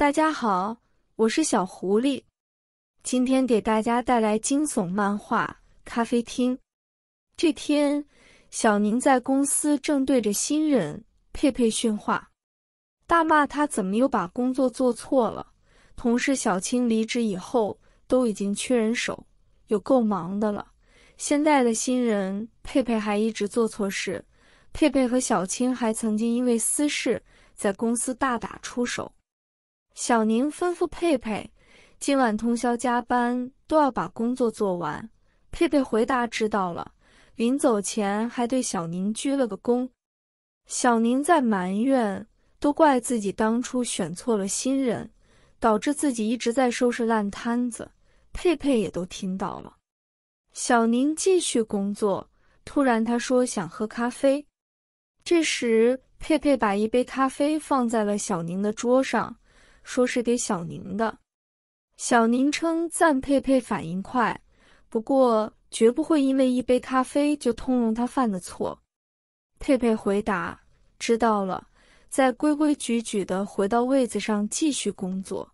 大家好，我是小狐狸，今天给大家带来惊悚漫画咖啡厅。这天，小宁在公司正对着新人佩佩训话，大骂他怎么又把工作做错了。同事小青离职以后，都已经缺人手，有够忙的了。现在的新人佩佩还一直做错事，佩佩和小青还曾经因为私事在公司大打出手。小宁吩咐佩佩，今晚通宵加班，都要把工作做完。佩佩回答知道了，临走前还对小宁鞠了个躬。小宁在埋怨，都怪自己当初选错了新人，导致自己一直在收拾烂摊子。佩佩也都听到了。小宁继续工作，突然他说想喝咖啡。这时佩佩把一杯咖啡放在了小宁的桌上。说是给小宁的。小宁称赞佩佩反应快，不过绝不会因为一杯咖啡就通融他犯的错。佩佩回答：“知道了，在规规矩矩的回到位子上继续工作。”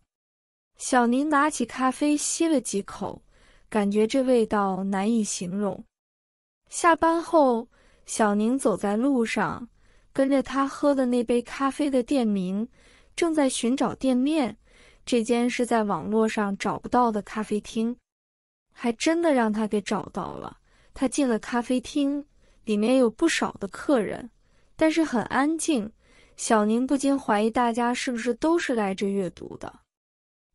小宁拿起咖啡吸了几口，感觉这味道难以形容。下班后，小宁走在路上，跟着他喝的那杯咖啡的店名。正在寻找店面，这间是在网络上找不到的咖啡厅，还真的让他给找到了。他进了咖啡厅，里面有不少的客人，但是很安静。小宁不禁怀疑大家是不是都是来这阅读的。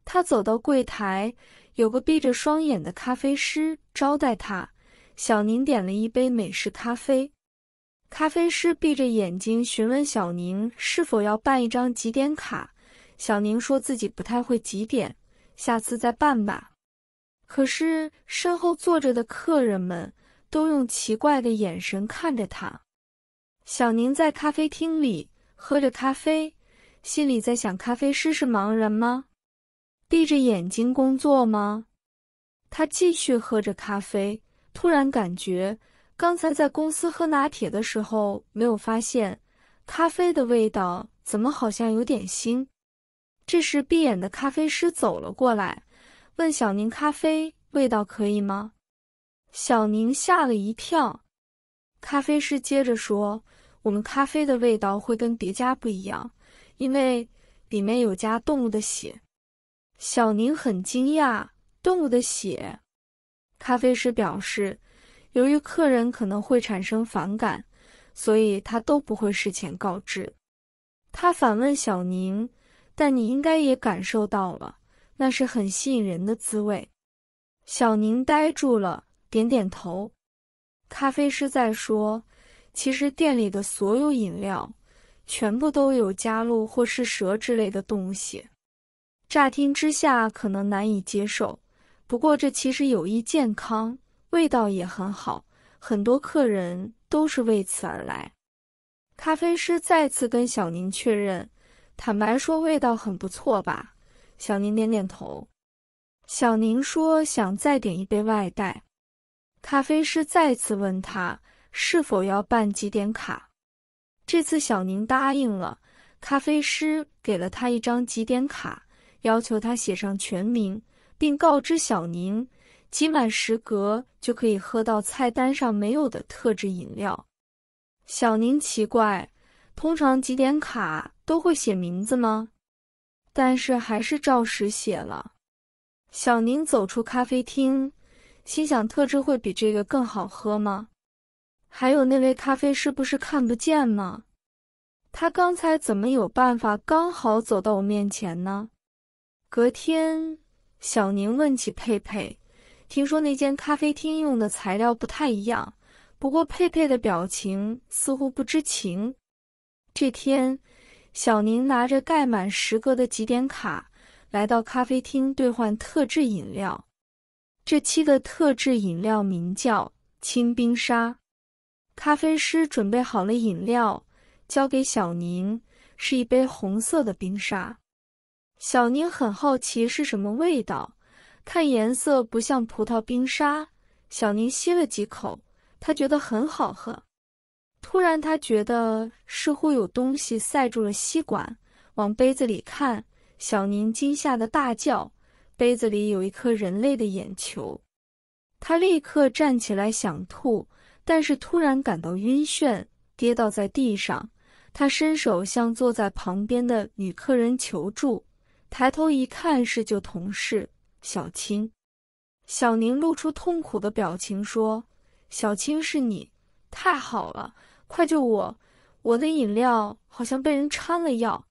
他走到柜台，有个闭着双眼的咖啡师招待他。小宁点了一杯美式咖啡。咖啡师闭着眼睛询问小宁是否要办一张几点卡。小宁说自己不太会几点，下次再办吧。可是身后坐着的客人们都用奇怪的眼神看着他。小宁在咖啡厅里喝着咖啡，心里在想：咖啡师是盲人吗？闭着眼睛工作吗？他继续喝着咖啡，突然感觉。刚才在公司喝拿铁的时候，没有发现咖啡的味道，怎么好像有点腥？这时，闭眼的咖啡师走了过来，问小宁：“咖啡味道可以吗？”小宁吓了一跳。咖啡师接着说：“我们咖啡的味道会跟别家不一样，因为里面有加动物的血。”小宁很惊讶：“动物的血？”咖啡师表示。由于客人可能会产生反感，所以他都不会事前告知。他反问小宁：“但你应该也感受到了，那是很吸引人的滋味。”小宁呆住了，点点头。咖啡师在说：“其实店里的所有饮料，全部都有加入或是蛇之类的东西。乍听之下可能难以接受，不过这其实有益健康。”味道也很好，很多客人都是为此而来。咖啡师再次跟小宁确认，坦白说味道很不错吧？小宁点点头。小宁说想再点一杯外带。咖啡师再次问他是否要办几点卡，这次小宁答应了。咖啡师给了他一张几点卡，要求他写上全名，并告知小宁。挤满十格就可以喝到菜单上没有的特制饮料。小宁奇怪，通常挤点卡都会写名字吗？但是还是照实写了。小宁走出咖啡厅，心想：特制会比这个更好喝吗？还有那位咖啡师不是看不见吗？他刚才怎么有办法刚好走到我面前呢？隔天，小宁问起佩佩。听说那间咖啡厅用的材料不太一样，不过佩佩的表情似乎不知情。这天，小宁拿着盖满十格的极点卡来到咖啡厅兑换特制饮料。这期的特制饮料名叫青冰沙。咖啡师准备好了饮料，交给小宁是一杯红色的冰沙。小宁很好奇是什么味道。看颜色不像葡萄冰沙，小宁吸了几口，他觉得很好喝。突然，他觉得似乎有东西塞住了吸管，往杯子里看，小宁惊吓的大叫：“杯子里有一颗人类的眼球！”他立刻站起来想吐，但是突然感到晕眩，跌倒在地上。他伸手向坐在旁边的女客人求助，抬头一看是旧同事。小青，小宁露出痛苦的表情说：“小青是你，太好了，快救我！我的饮料好像被人掺了药。”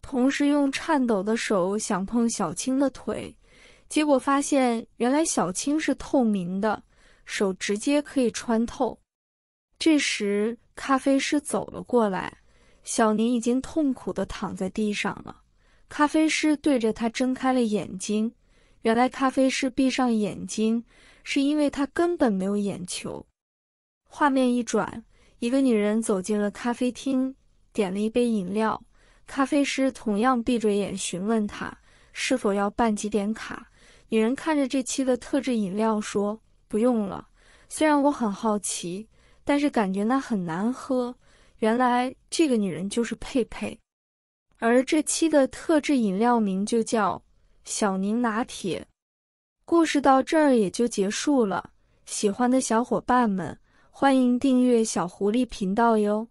同时，用颤抖的手想碰小青的腿，结果发现原来小青是透明的，手直接可以穿透。这时，咖啡师走了过来，小宁已经痛苦的躺在地上了。咖啡师对着他睁开了眼睛。原来咖啡师闭上眼睛，是因为他根本没有眼球。画面一转，一个女人走进了咖啡厅，点了一杯饮料。咖啡师同样闭着眼询问她是否要办几点卡。女人看着这期的特制饮料说：“不用了，虽然我很好奇，但是感觉那很难喝。”原来这个女人就是佩佩，而这期的特制饮料名就叫。小宁拿铁，故事到这儿也就结束了。喜欢的小伙伴们，欢迎订阅小狐狸频道哟。